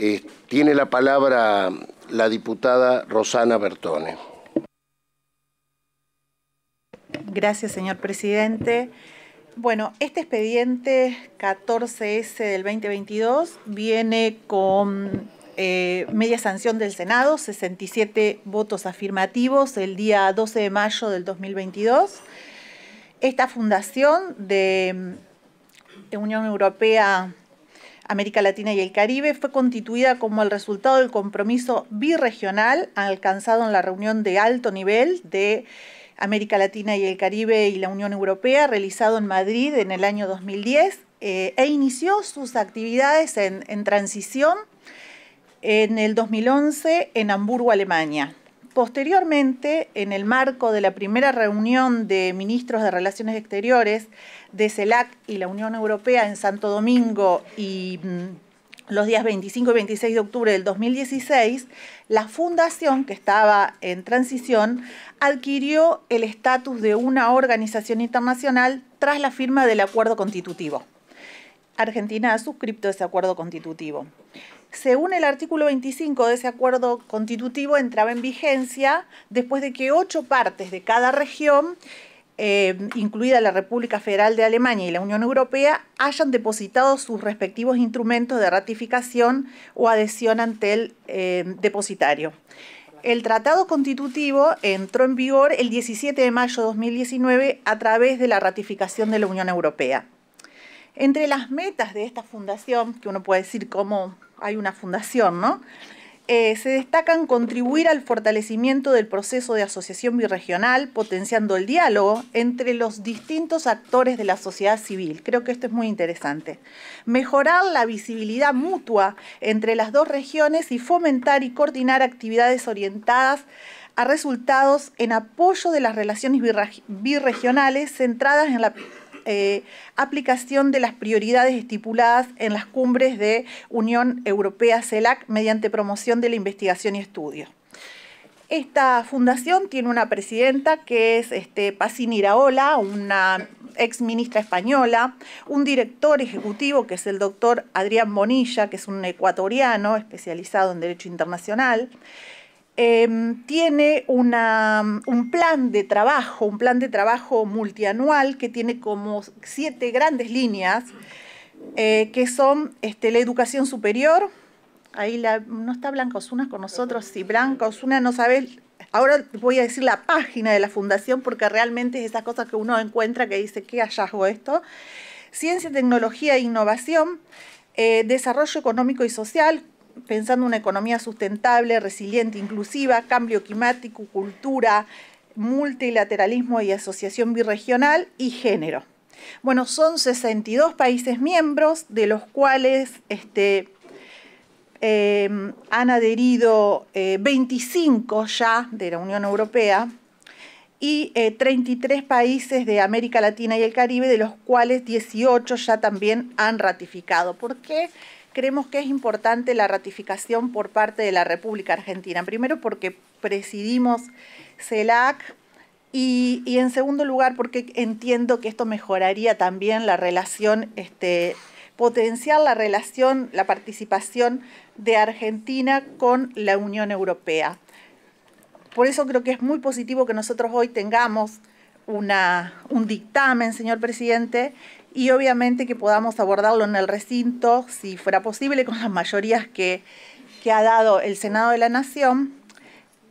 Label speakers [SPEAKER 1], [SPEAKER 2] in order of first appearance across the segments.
[SPEAKER 1] Eh, tiene la palabra la diputada Rosana Bertone. Gracias, señor presidente. Bueno, este expediente 14S del 2022 viene con eh, media sanción del Senado, 67 votos afirmativos el día 12 de mayo del 2022. Esta fundación de Unión Europea América Latina y el Caribe fue constituida como el resultado del compromiso birregional alcanzado en la reunión de alto nivel de América Latina y el Caribe y la Unión Europea, realizado en Madrid en el año 2010, eh, e inició sus actividades en transición en el 2011 en Hamburgo, Alemania. Posteriormente, en el marco de la primera reunión de ministros de Relaciones Exteriores de CELAC y la Unión Europea en Santo Domingo y mm, los días 25 y 26 de octubre del 2016, la fundación que estaba en transición adquirió el estatus de una organización internacional tras la firma del acuerdo constitutivo. Argentina ha suscripto ese acuerdo constitutivo. Según el artículo 25 de ese acuerdo constitutivo, entraba en vigencia después de que ocho partes de cada región, eh, incluida la República Federal de Alemania y la Unión Europea, hayan depositado sus respectivos instrumentos de ratificación o adhesión ante el eh, depositario. El tratado constitutivo entró en vigor el 17 de mayo de 2019 a través de la ratificación de la Unión Europea. Entre las metas de esta fundación, que uno puede decir cómo hay una fundación, ¿no? Eh, se destacan contribuir al fortalecimiento del proceso de asociación birregional, potenciando el diálogo entre los distintos actores de la sociedad civil. Creo que esto es muy interesante. Mejorar la visibilidad mutua entre las dos regiones y fomentar y coordinar actividades orientadas a resultados en apoyo de las relaciones birregionales centradas en la eh, aplicación de las prioridades estipuladas en las cumbres de Unión Europea CELAC mediante promoción de la investigación y estudio. Esta fundación tiene una presidenta que es este, Raola, una ex ministra española, un director ejecutivo que es el doctor Adrián Bonilla, que es un ecuatoriano especializado en Derecho Internacional, Em, tiene un plan de trabajo, un plan de trabajo multianual que tiene como siete grandes líneas, eh, que son este, la educación superior, ahí no está Blanca Osuna con nosotros, si sí, Blanca Osuna no sabe, ahora voy a decir la página de la fundación porque realmente es esas cosas que uno encuentra que dice, qué hallazgo esto, ciencia, tecnología e innovación, eh, desarrollo económico y social, pensando una economía sustentable, resiliente, inclusiva, cambio climático, cultura, multilateralismo y asociación birregional y género. Bueno, son 62 países miembros, de los cuales este, eh, han adherido 25 eh, ya de la Unión Europea y 33 eh, países de América Latina y el Caribe, de los cuales 18 ya también han ratificado. ¿Por qué creemos que es importante la ratificación por parte de la República Argentina. Primero porque presidimos CELAC y, en segundo lugar porque entiendo que esto mejoraría también la relación, este, potenciar la relación, la participación de Argentina con la Unión Europea. Por eso creo que es muy positivo que nosotros hoy tengamos una, un dictamen, señor presidente, y obviamente que podamos abordarlo en el recinto, si fuera posible, con las mayorías que, ha dado el Senado de la Nación.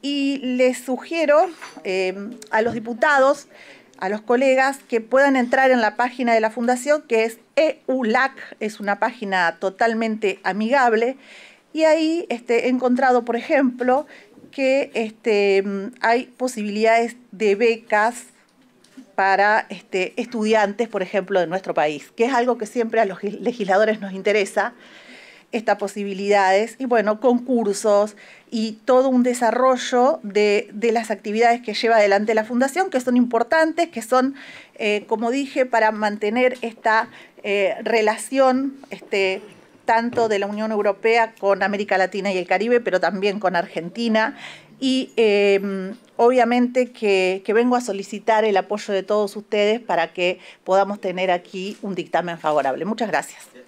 [SPEAKER 1] Y les sugiero eh, a los diputados, a los colegas, que puedan entrar en la página de la Fundación, que es EULAC, es una página totalmente amigable, y ahí este, he encontrado, por ejemplo, que este, hay posibilidades de becas para este, estudiantes, por ejemplo, de nuestro país, que es algo que siempre a los legisladores nos interesa, estas posibilidades, y bueno, concursos y todo un desarrollo de, las actividades que lleva adelante la Fundación, que son importantes, que son, eh, como dije, para mantener esta eh, relación este, tanto de la Unión Europea con América Latina y el Caribe, pero también con Argentina. Y em, obviamente que, vengo a solicitar el apoyo de todos ustedes para que podamos tener aquí un dictamen favorable. Muchas gracias.